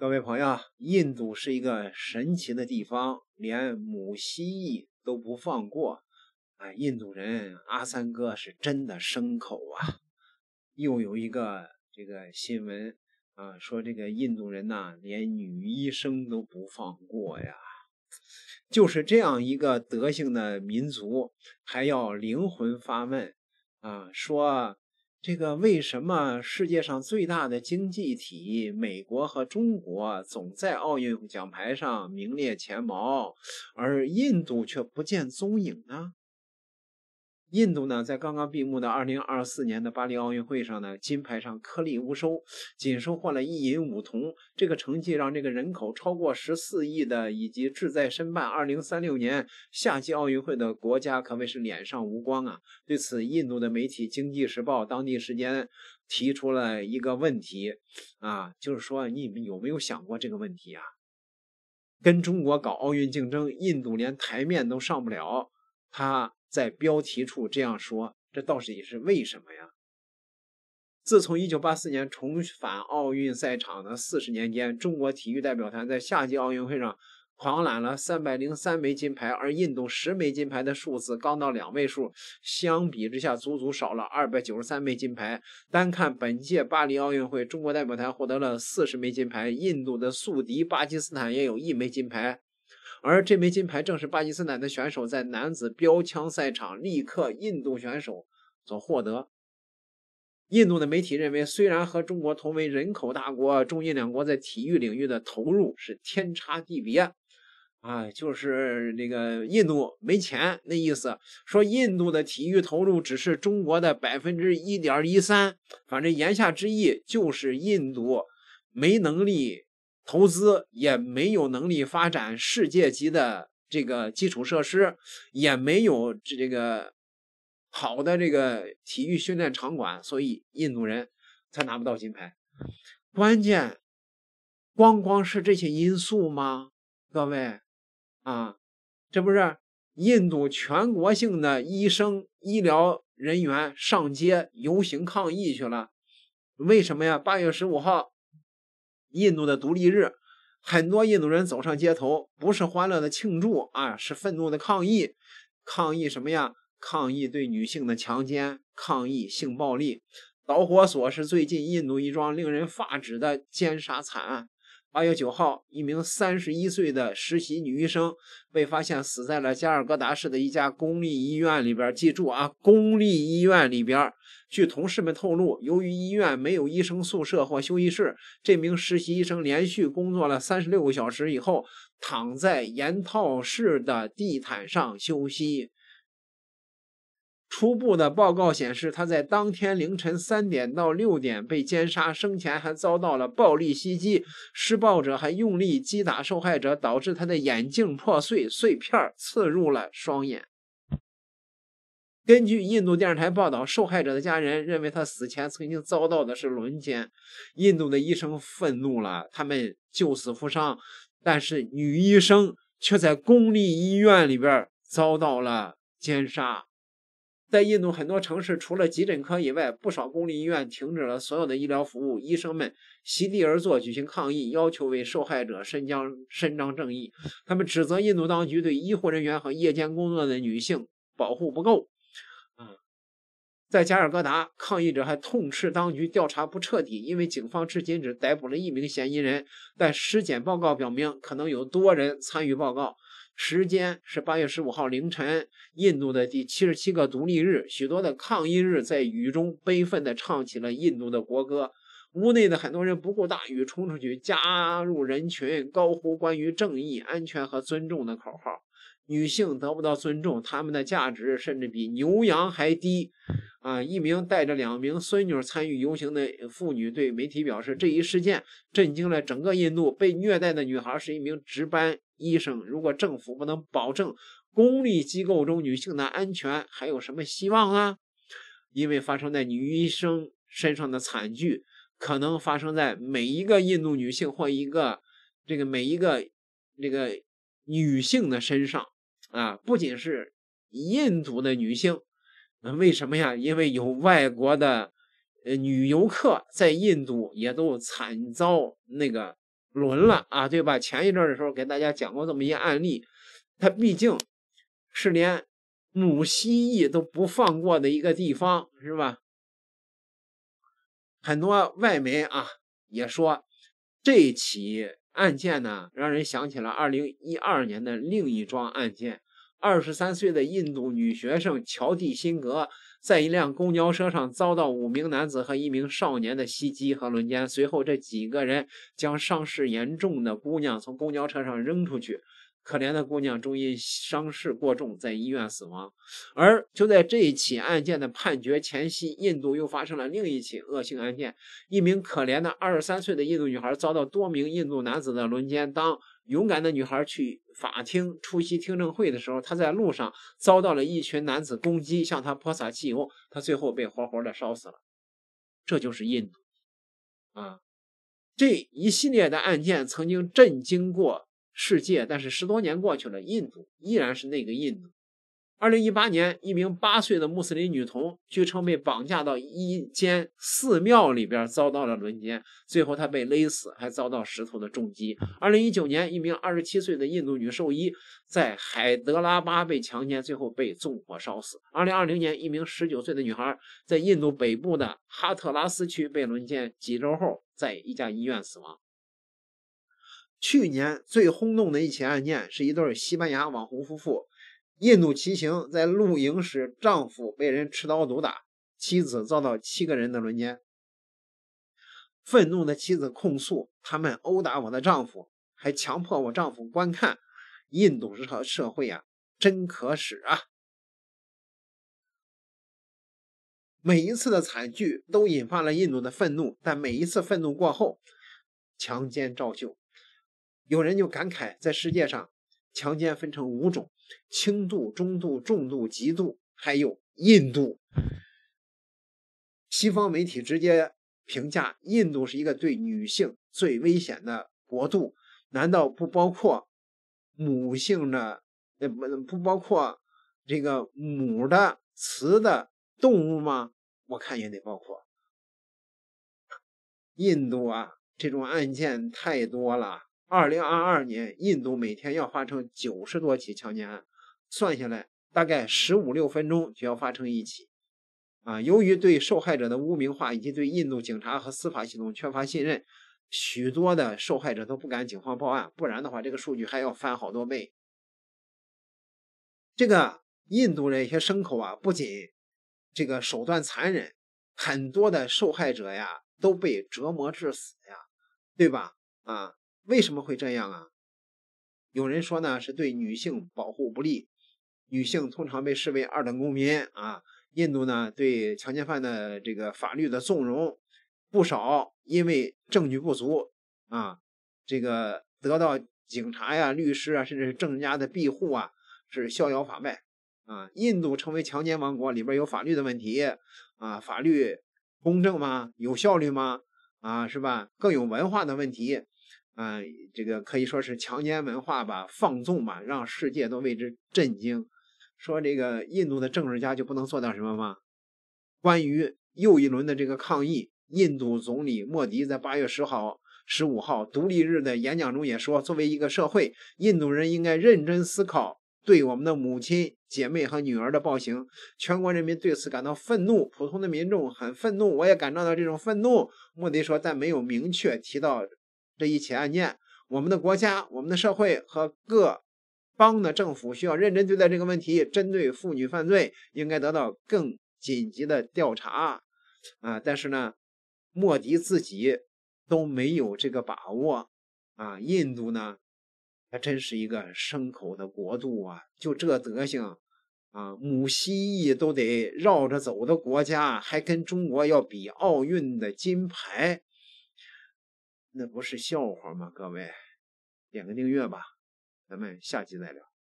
各位朋友，印度是一个神奇的地方，连母蜥蜴都不放过。哎，印度人阿三哥是真的牲口啊！又有一个这个新闻啊，说这个印度人呐，连女医生都不放过呀。就是这样一个德性的民族，还要灵魂发问啊，说。这个为什么世界上最大的经济体美国和中国总在奥运奖牌上名列前茅，而印度却不见踪影呢？印度呢，在刚刚闭幕的二零二四年的巴黎奥运会上呢，金牌上颗粒无收，仅收获了一银五铜。这个成绩让这个人口超过十四亿的以及志在申办二零三六年夏季奥运会的国家可谓是脸上无光啊！对此，印度的媒体《经济时报》当地时间提出了一个问题啊，就是说你们有没有想过这个问题啊？跟中国搞奥运竞争，印度连台面都上不了，他。在标题处这样说，这倒是也是为什么呀？自从1984年重返奥运赛场的四十年间，中国体育代表团在夏季奥运会上狂揽了303枚金牌，而印度10枚金牌的数字刚到两位数，相比之下足足少了293枚金牌。单看本届巴黎奥运会，中国代表团获得了40枚金牌，印度的宿敌巴基斯坦也有一枚金牌。而这枚金牌正是巴基斯坦的选手在男子标枪赛场力克印度选手所获得。印度的媒体认为，虽然和中国同为人口大国，中印两国在体育领域的投入是天差地别，啊，就是这个印度没钱那意思。说印度的体育投入只是中国的百分之一点一三，反正言下之意就是印度没能力。投资也没有能力发展世界级的这个基础设施，也没有这个好的这个体育训练场馆，所以印度人才拿不到金牌。关键光光是这些因素吗？各位啊，这不是印度全国性的医生医疗人员上街游行抗议去了？为什么呀？八月十五号。印度的独立日，很多印度人走上街头，不是欢乐的庆祝啊，是愤怒的抗议。抗议什么呀？抗议对女性的强奸，抗议性暴力。导火索是最近印度一桩令人发指的奸杀惨案。八月九号，一名三十一岁的实习女医生被发现死在了加尔各答市的一家公立医院里边。记住啊，公立医院里边。据同事们透露，由于医院没有医生宿舍或休息室，这名实习医生连续工作了三十六个小时以后，躺在研讨室的地毯上休息。初步的报告显示，他在当天凌晨三点到六点被奸杀，生前还遭到了暴力袭击。施暴者还用力击打受害者，导致他的眼镜破碎，碎片刺入了双眼。根据印度电视台报道，受害者的家人认为他死前曾经遭到的是轮奸。印度的医生愤怒了，他们救死扶伤，但是女医生却在公立医院里边遭到了奸杀。在印度很多城市，除了急诊科以外，不少公立医院停止了所有的医疗服务。医生们席地而坐，举行抗议，要求为受害者伸张伸张正义。他们指责印度当局对医护人员和夜间工作的女性保护不够。啊，在加尔各答，抗议者还痛斥当局调查不彻底，因为警方至今只逮捕了一名嫌疑人，但尸检报告表明可能有多人参与。报告。时间是八月十五号凌晨，印度的第七十七个独立日，许多的抗议日在雨中悲愤地唱起了印度的国歌。屋内的很多人不顾大雨冲出去，加入人群，高呼关于正义、安全和尊重的口号。女性得不到尊重，她们的价值甚至比牛羊还低啊！一名带着两名孙女参与游行的妇女对媒体表示：“这一事件震惊了整个印度。被虐待的女孩是一名值班医生。如果政府不能保证公立机构中女性的安全，还有什么希望啊？因为发生在女医生身上的惨剧，可能发生在每一个印度女性或一个这个每一个这个女性的身上。”啊，不仅是印度的女性，为什么呀？因为有外国的呃女游客在印度也都惨遭那个轮了啊，对吧？前一阵的时候给大家讲过这么一个案例，它毕竟是连母蜥蜴都不放过的一个地方，是吧？很多外媒啊也说这起。案件呢，让人想起了二零一二年的另一桩案件。二十三岁的印度女学生乔蒂辛格在一辆公交车上遭到五名男子和一名少年的袭击和轮奸，随后这几个人将伤势严重的姑娘从公交车上扔出去。可怜的姑娘终因伤势过重，在医院死亡。而就在这一起案件的判决前夕，印度又发生了另一起恶性案件：一名可怜的二十三岁的印度女孩遭到多名印度男子的轮奸。当勇敢的女孩去法庭出席听证会的时候，她在路上遭到了一群男子攻击，向她泼洒汽油。她最后被活活的烧死了。这就是印度啊！这一系列的案件曾经震惊过。世界，但是十多年过去了，印度依然是那个印度。二零一八年，一名八岁的穆斯林女童，据称被绑架到一间寺庙里边，遭到了轮奸，最后她被勒死，还遭到石头的重击。二零一九年，一名二十七岁的印度女兽医在海德拉巴被强奸，最后被纵火烧死。二零二零年，一名十九岁的女孩在印度北部的哈特拉斯区被轮奸，几周后在一家医院死亡。去年最轰动的一起案件是一对西班牙网红夫妇，印度骑行在露营时，丈夫被人持刀毒打，妻子遭到七个人的轮奸。愤怒的妻子控诉：“他们殴打我的丈夫，还强迫我丈夫观看。”印度社社会啊，真可耻啊！每一次的惨剧都引发了印度的愤怒，但每一次愤怒过后，强奸照旧。有人就感慨，在世界上，强奸分成五种：轻度、中度、重度、极度，还有印度。西方媒体直接评价印度是一个对女性最危险的国度。难道不包括母性的？呃，不不包括这个母的雌的动物吗？我看也得包括。印度啊，这种案件太多了。二零二二年，印度每天要发生九十多起强奸案，算下来大概十五六分钟就要发生一起。啊，由于对受害者的污名化以及对印度警察和司法系统缺乏信任，许多的受害者都不敢警方报案，不然的话，这个数据还要翻好多倍。这个印度人一些牲口啊，不仅这个手段残忍，很多的受害者呀都被折磨致死呀，对吧？啊。为什么会这样啊？有人说呢，是对女性保护不利，女性通常被视为二等公民啊。印度呢，对强奸犯的这个法律的纵容不少，因为证据不足啊，这个得到警察呀、律师啊，甚至是政治家的庇护啊，是逍遥法外啊。印度成为强奸王国里边有法律的问题啊，法律公正吗？有效率吗？啊，是吧？更有文化的问题。嗯，这个可以说是强奸文化吧，放纵嘛，让世界都为之震惊。说这个印度的政治家就不能做到什么吗？关于又一轮的这个抗议，印度总理莫迪在八月十号、十五号独立日的演讲中也说，作为一个社会，印度人应该认真思考对我们的母亲、姐妹和女儿的暴行。全国人民对此感到愤怒，普通的民众很愤怒，我也感到到这种愤怒。莫迪说，但没有明确提到。这一起案件，我们的国家、我们的社会和各邦的政府需要认真对待这个问题。针对妇女犯罪，应该得到更紧急的调查。啊，但是呢，莫迪自己都没有这个把握。啊，印度呢，还真是一个牲口的国度啊！就这德行啊，母蜥蜴都得绕着走的国家，还跟中国要比奥运的金牌。那不是笑话吗？各位，点个订阅吧，咱们下期再聊。